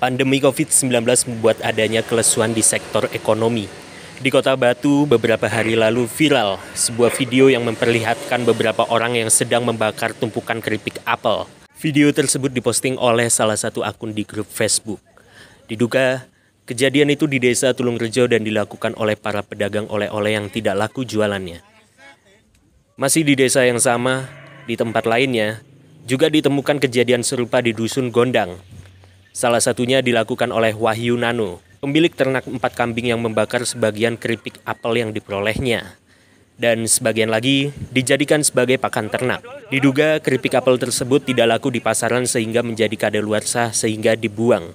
Pandemi COVID-19 membuat adanya kelesuan di sektor ekonomi. Di kota Batu, beberapa hari lalu viral sebuah video yang memperlihatkan beberapa orang yang sedang membakar tumpukan keripik apel. Video tersebut diposting oleh salah satu akun di grup Facebook. Diduga, kejadian itu di desa Tulungrejo dan dilakukan oleh para pedagang oleh-oleh yang tidak laku jualannya. Masih di desa yang sama, di tempat lainnya, juga ditemukan kejadian serupa di Dusun Gondang, Salah satunya dilakukan oleh Wahyu Nano, pemilik ternak empat kambing yang membakar sebagian keripik apel yang diperolehnya. Dan sebagian lagi dijadikan sebagai pakan ternak. Diduga keripik apel tersebut tidak laku di pasaran sehingga menjadi kadaluarsa sehingga dibuang.